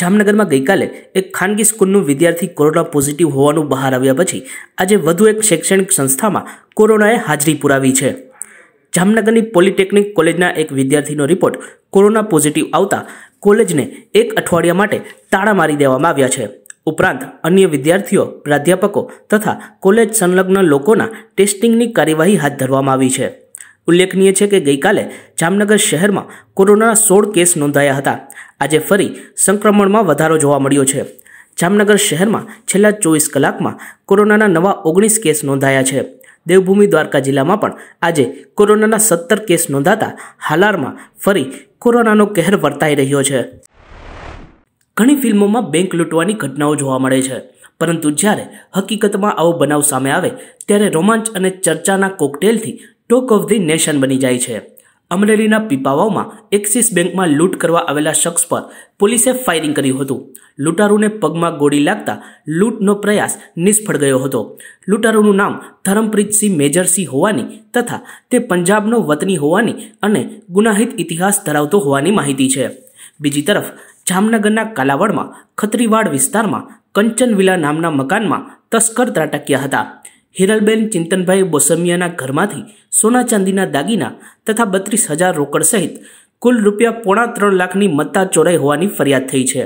જામનગરમાં ગઈકાલે એક ખાનગી સ્કૂલનું વિદ્યાર્થી કોરોના પોઝિટિવ હોવાનું બહાર આવ્યા પછી આજે વધુ એક શૈક્ષણિક સંસ્થામાં કોરોનાએ હાજરી પુરાવી છે જામનગરની પોલિટેકનિક કોલેજના એક વિદ્યાર્થીનો રિપોર્ટ કોરોના પોઝિટિવ આવતા કોલેજને એક અઠવાડિયા માટે તાળા મારી દેવામાં આવ્યા છે ઉપરાંત અન્ય વિદ્યાર્થીઓ પ્રાધ્યાપકો તથા કોલેજ સંલગ્ન લોકોના ટેસ્ટિંગની કાર્યવાહી હાથ ધરવામાં આવી છે ઉલ્લેખનીય છે કે ગઈકાલે જામનગર શહેરમાં કોરોનાના સોળ કેસ નોંધાયા હતા આજે ફરી સંક્રમણમાં વધારો જોવા મળ્યો છે જામનગર શહેરમાં છેલ્લા ચોવીસ કલાકમાં કોરોનાના નવા ઓગણીસ કેસ નોંધાયા છે દેવભૂમિ દ્વારકા જિલ્લામાં પણ આજે કોરોનાના સત્તર કેસ નોંધાતા હાલારમાં ફરી કોરોનાનો કહેર વર્તાઈ રહ્યો છે ઘણી ફિલ્મોમાં બેંક લૂંટવાની ઘટનાઓ જોવા મળે છે પરંતુ જ્યારે હકીકતમાં આવો બનાવ સામે આવે ત્યારે રોમાંચ અને ચર્ચાના કોકટેલથી ટોક ઓફ ધી નેશન બની જાય છે અમરેલીના પીપાવાવમાં એક્સિસ બેંકમાં લૂંટ કરવા આવેલા શખ્સ પર પોલીસે ફાયરિંગ કર્યું હતું લૂંટારૂને પગમાં ગોળી લાગતા લૂંટનો પ્રયાસ નિષ્ફળ ગયો હતો લૂંટારૂનું નામ ધરમપ્રીતસિંહ મેજરસિંહ હોવાની તથા તે પંજાબનો વતની હોવાની અને ગુનાહિત ઇતિહાસ ધરાવતો હોવાની માહિતી છે બીજી તરફ જામનગરના કાલાવડમાં ખત્રીવાડ વિસ્તારમાં કંચનવિલા નામના મકાનમાં તસ્કર ત્રાટક્યા હતા હિરલબેન ચિંતનભાઈ બોસમિયાના ઘરમાંથી સોના ચાંદીના દાગીના તથા બત્રીસ હજાર રોકડ સહિત કુલ રૂપિયા પોણા ત્રણ લાખની મત્તા ચોરાઈ હોવાની ફરિયાદ થઈ છે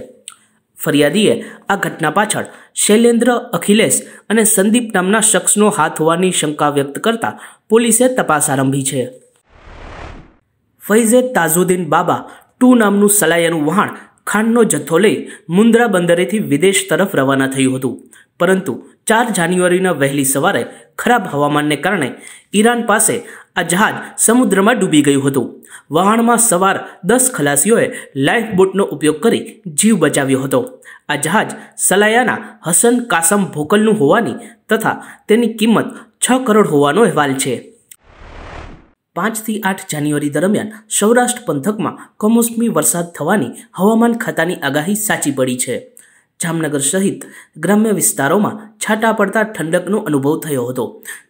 ફરિયાદીએ આ ઘટના પાછળ શૈલેન્દ્ર અખિલેશ અને સંદીપ નામના શખ્સનો હાથ હોવાની શંકા વ્યક્ત કરતા પોલીસે તપાસ આરંભી છે ફૈઝે તાઝુદ્દીન બાબા ટુ નામનું સલાયાનું વહાણ ખાંડનો જથ્થો લઈ મુન્દ્રા બંદરેથી વિદેશ તરફ રવાના થયું હતું પરંતુ ચાર જાન્યુઆરીના વહેલી સવારે ખરાબ હવામાનને કારણે ઈરાન પાસે આ જહાજ સમુદ્રમાં ડૂબી ગયું હતું વહાણમાં સવાર દસ ખલાસીઓએ લાઇફ બોટનો ઉપયોગ કરી જીવ બચાવ્યો હતો આ જહાજ સલાયાના હસન કાસમ ભોકલનું હોવાની તથા તેની કિંમત છ કરોડ હોવાનો અહેવાલ છે પાંચથી આઠ જાન્યુઆરી દરમિયાન સૌરાષ્ટ્ર પંથકમાં કમોસમી વરસાદ થવાની હવામાન ખાતાની આગાહી સાચી પડી છે જામનગર સહિત ગ્રામ્ય વિસ્તારોમાં છાંટા પડતા ઠંડકનો અનુભવ થયો હતો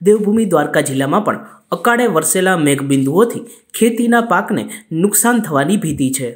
દેવભૂમિ દ્વારકા જિલ્લામાં પણ અકાળે વરસેલા મેઘબિંદુઓથી ખેતીના પાકને નુકસાન થવાની ભીતિ છે